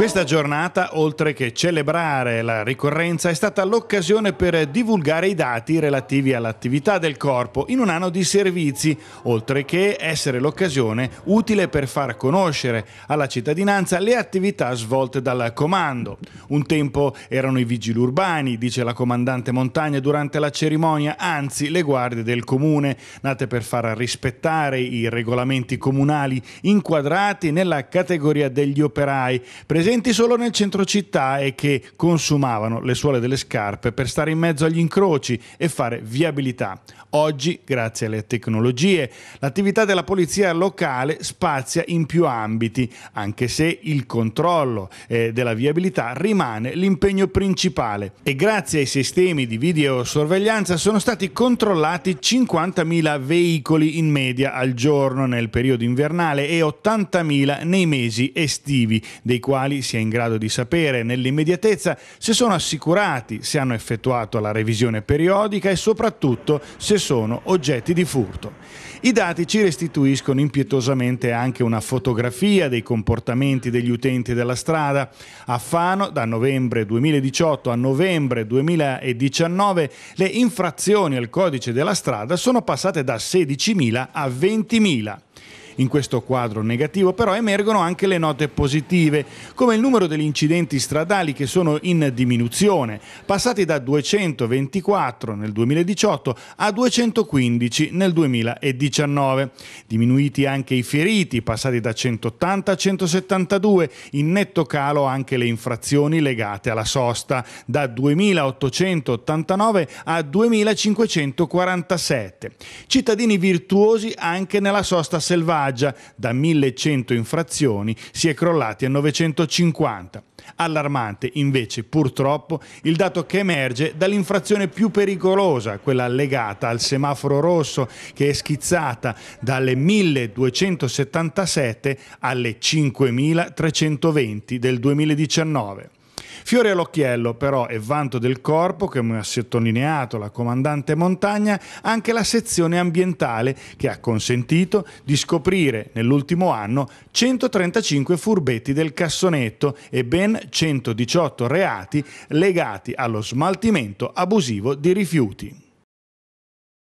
Questa giornata, oltre che celebrare la ricorrenza, è stata l'occasione per divulgare i dati relativi all'attività del corpo in un anno di servizi, oltre che essere l'occasione utile per far conoscere alla cittadinanza le attività svolte dal comando. Un tempo erano i vigili urbani, dice la comandante Montagna durante la cerimonia, anzi le guardie del comune, nate per far rispettare i regolamenti comunali inquadrati nella categoria degli operai, presenti presenti solo nel centro città e che consumavano le suole delle scarpe per stare in mezzo agli incroci e fare viabilità. Oggi, grazie alle tecnologie, l'attività della polizia locale spazia in più ambiti, anche se il controllo eh, della viabilità rimane l'impegno principale. E grazie ai sistemi di videosorveglianza sono stati controllati 50.000 veicoli in media al giorno nel periodo invernale e 80.000 nei mesi estivi, dei quali quali si è in grado di sapere nell'immediatezza se sono assicurati, se hanno effettuato la revisione periodica e soprattutto se sono oggetti di furto. I dati ci restituiscono impietosamente anche una fotografia dei comportamenti degli utenti della strada. A Fano, da novembre 2018 a novembre 2019, le infrazioni al codice della strada sono passate da 16.000 a 20.000 in questo quadro negativo, però emergono anche le note positive, come il numero degli incidenti stradali che sono in diminuzione, passati da 224 nel 2018 a 215 nel 2019. Diminuiti anche i feriti, passati da 180 a 172, in netto calo anche le infrazioni legate alla sosta, da 2889 a 2547. Cittadini virtuosi anche nella sosta selvaggia Piaggia da 1100 infrazioni si è crollati a 950. Allarmante invece purtroppo il dato che emerge dall'infrazione più pericolosa, quella legata al semaforo rosso che è schizzata dalle 1277 alle 5320 del 2019. Fiore all'occhiello però e vanto del corpo, come ha sottolineato la comandante Montagna, anche la sezione ambientale che ha consentito di scoprire nell'ultimo anno 135 furbetti del cassonetto e ben 118 reati legati allo smaltimento abusivo di rifiuti.